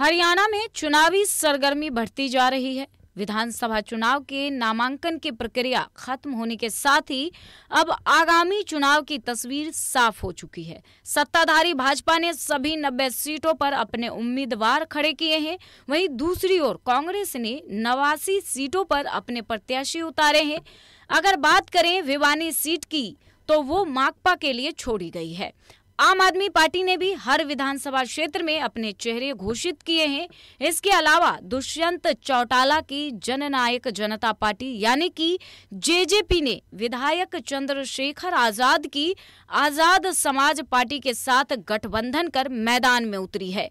हरियाणा में चुनावी सरगर्मी बढ़ती जा रही है विधानसभा चुनाव के नामांकन की प्रक्रिया खत्म होने के साथ ही अब आगामी चुनाव की तस्वीर साफ हो चुकी है सत्ताधारी भाजपा ने सभी 90 सीटों पर अपने उम्मीदवार खड़े किए हैं वहीं दूसरी ओर कांग्रेस ने नवासी सीटों पर अपने प्रत्याशी उतारे हैं अगर बात करें भिवानी सीट की तो वो माकपा के लिए छोड़ी गई है आम आदमी पार्टी ने भी हर विधानसभा क्षेत्र में अपने चेहरे घोषित किए हैं इसके अलावा दुष्यंत चौटाला की जननायक जनता पार्टी यानी कि जेजेपी ने विधायक चंद्रशेखर आजाद की आजाद समाज पार्टी के साथ गठबंधन कर मैदान में उतरी है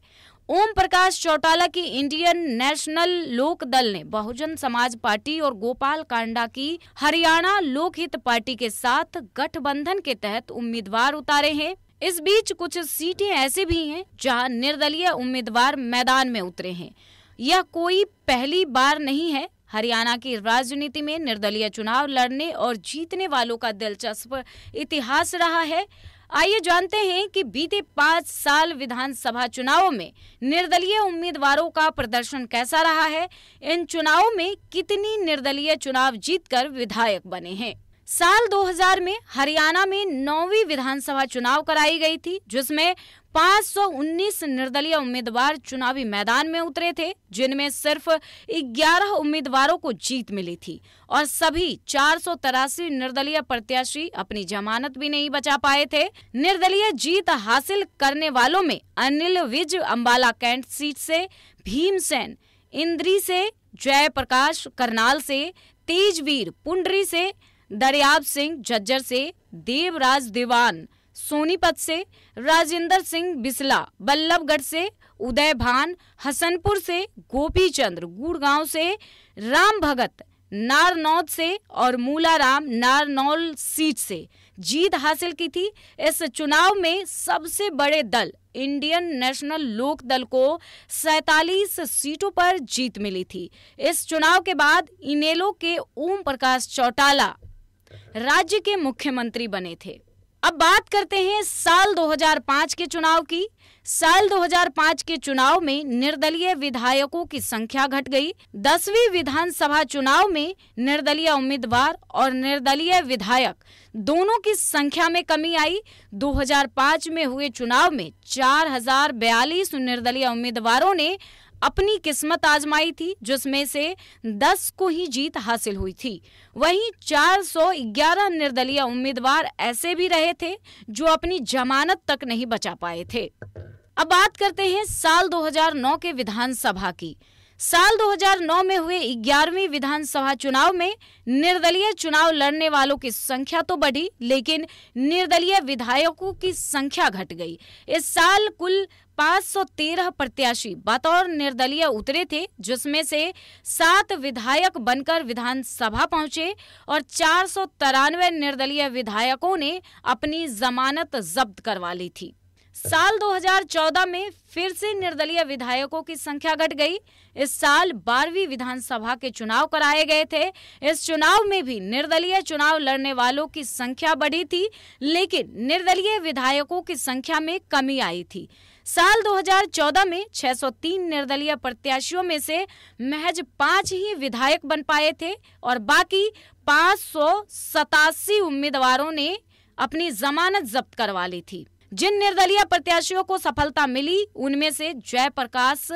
ओम प्रकाश चौटाला की इंडियन नेशनल लोक दल ने बहुजन समाज पार्टी और गोपाल कांडा की हरियाणा लोकहित पार्टी के साथ गठबंधन के तहत उम्मीदवार उतारे हैं इस बीच कुछ सीटें ऐसे भी हैं जहां निर्दलीय उम्मीदवार मैदान में उतरे हैं यह कोई पहली बार नहीं है हरियाणा की राजनीति में निर्दलीय चुनाव लड़ने और जीतने वालों का दिलचस्प इतिहास रहा है आइए जानते हैं कि बीते पाँच साल विधानसभा चुनावों में निर्दलीय उम्मीदवारों का प्रदर्शन कैसा रहा है इन चुनावों में कितनी निर्दलीय चुनाव जीतकर विधायक बने हैं साल 2000 में हरियाणा में नौवीं विधानसभा चुनाव कराई गई थी जिसमें 519 निर्दलीय उम्मीदवार चुनावी मैदान में उतरे थे जिनमें सिर्फ 11 उम्मीदवारों को जीत मिली थी और सभी चार निर्दलीय प्रत्याशी अपनी जमानत भी नहीं बचा पाए थे निर्दलीय जीत हासिल करने वालों में अनिल विज अम्बाला कैंट सीट से भीमसेन इंद्री से जय प्रकाश करनाल से तेजवीर पुंडरी से दरियाब सिंह झज्जर से देवराज दीवान सोनीपत से राजेंद्र सिंह बिसला बल्लभगढ़ से उदय भान हसनपुर से गोपी चंद्र गुड़गांव से राम भगत नारनौद से और मूलाराम नारनौल सीट से जीत हासिल की थी इस चुनाव में सबसे बड़े दल इंडियन नेशनल लोक दल को 47 सीटों पर जीत मिली थी इस चुनाव के बाद इनेलो के ओम प्रकाश चौटाला राज्य के मुख्यमंत्री बने थे अब बात करते हैं साल 2005 के चुनाव की साल 2005 के चुनाव में निर्दलीय विधायकों की संख्या घट गई दसवीं विधानसभा चुनाव में निर्दलीय उम्मीदवार और निर्दलीय विधायक दोनों की संख्या में कमी आई 2005 में हुए चुनाव में चार निर्दलीय उम्मीदवारों ने अपनी किस्मत आजमाई थी जिसमें से 10 को ही जीत हासिल हुई थी वहीं 411 निर्दलीय उम्मीदवार ऐसे भी रहे थे जो अपनी जमानत तक नहीं बचा पाए थे अब बात करते हैं साल 2009 के विधानसभा की साल 2009 में हुए 11वीं विधानसभा चुनाव में निर्दलीय चुनाव लड़ने वालों की संख्या तो बढ़ी लेकिन निर्दलीय विधायकों की संख्या घट गई इस साल कुल 513 प्रत्याशी बतौर निर्दलीय उतरे थे जिसमें से सात विधायक बनकर विधानसभा पहुंचे और चार निर्दलीय विधायकों ने अपनी जमानत जब्त करवा ली थी साल 2014 में फिर से निर्दलीय विधायकों की संख्या घट गई इस साल बारहवीं विधानसभा के चुनाव कराए गए थे इस चुनाव में भी निर्दलीय चुनाव लड़ने वालों की संख्या बढ़ी थी लेकिन निर्दलीय विधायकों की संख्या में कमी आई थी साल 2014 में 603 निर्दलीय प्रत्याशियों में से महज पांच ही विधायक बन पाए थे और बाकी पाँच उम्मीदवारों ने अपनी जमानत जब्त करवा ली थी जिन निर्दलीय प्रत्याशियों को सफलता मिली उनमें से जय प्रकाश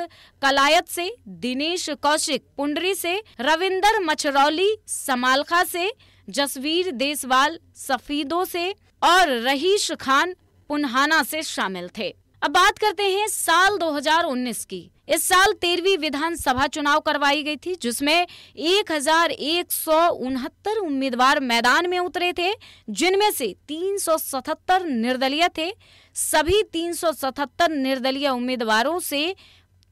कलायत से दिनेश कौशिक पुंडरी से रविंदर मछरौली समालखा से जसवीर देसवाल सफीदों से और रहीश खान पुनहाना से शामिल थे अब बात करते हैं साल 2019 की इस साल तेरहवीं विधानसभा चुनाव करवाई गई थी जिसमें एक उम्मीदवार मैदान में उतरे थे जिनमें से 377 निर्दलीय थे सभी 377 निर्दलीय उम्मीदवारों से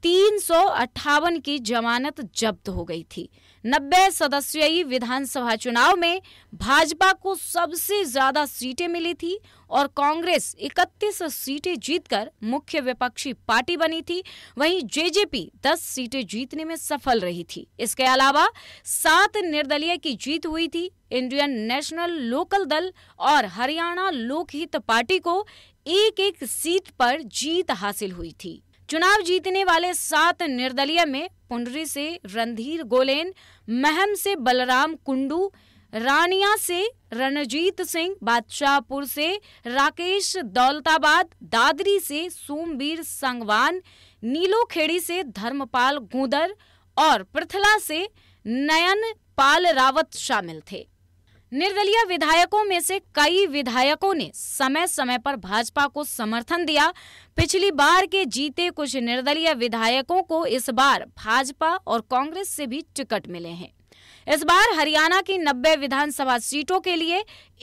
तीन की जमानत जब्त हो गई थी नब्बे सदस्यीय विधानसभा चुनाव में भाजपा को सबसे ज्यादा सीटें मिली थी और कांग्रेस 31 सीटें जीतकर मुख्य विपक्षी पार्टी बनी थी वहीं जेजेपी 10 सीटें जीतने में सफल रही थी इसके अलावा सात निर्दलीय की जीत हुई थी इंडियन नेशनल लोकल दल और हरियाणा लोकहित पार्टी को एक एक सीट पर जीत हासिल हुई थी चुनाव जीतने वाले सात निर्दलीय में पुंडरी से रणधीर गोलेन महम से बलराम कुंडू रानिया से रणजीत सिंह बादशाहपुर से राकेश दौलताबाद दादरी से सोमवीर संगवान नीलोखेड़ी से धर्मपाल गुदर और प्रथला से नयन पाल रावत शामिल थे निर्दलीय विधायकों में से कई विधायकों ने समय समय पर भाजपा को समर्थन दिया पिछली बार के जीते कुछ निर्दलीय विधायकों को इस बार भाजपा और कांग्रेस से भी टिकट मिले हैं इस बार हरियाणा की 90 विधानसभा सीटों के लिए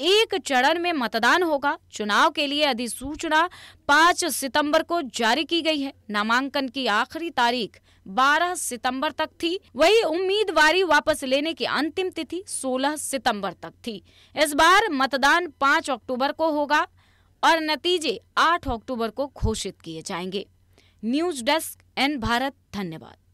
एक चरण में मतदान होगा चुनाव के लिए अधिसूचना 5 सितंबर को जारी की गई है नामांकन की आखिरी तारीख 12 सितंबर तक थी वही उम्मीदवारी वापस लेने की अंतिम तिथि 16 सितंबर तक थी इस बार मतदान 5 अक्टूबर को होगा और नतीजे 8 अक्टूबर को घोषित किए जाएंगे न्यूज डेस्क एन भारत धन्यवाद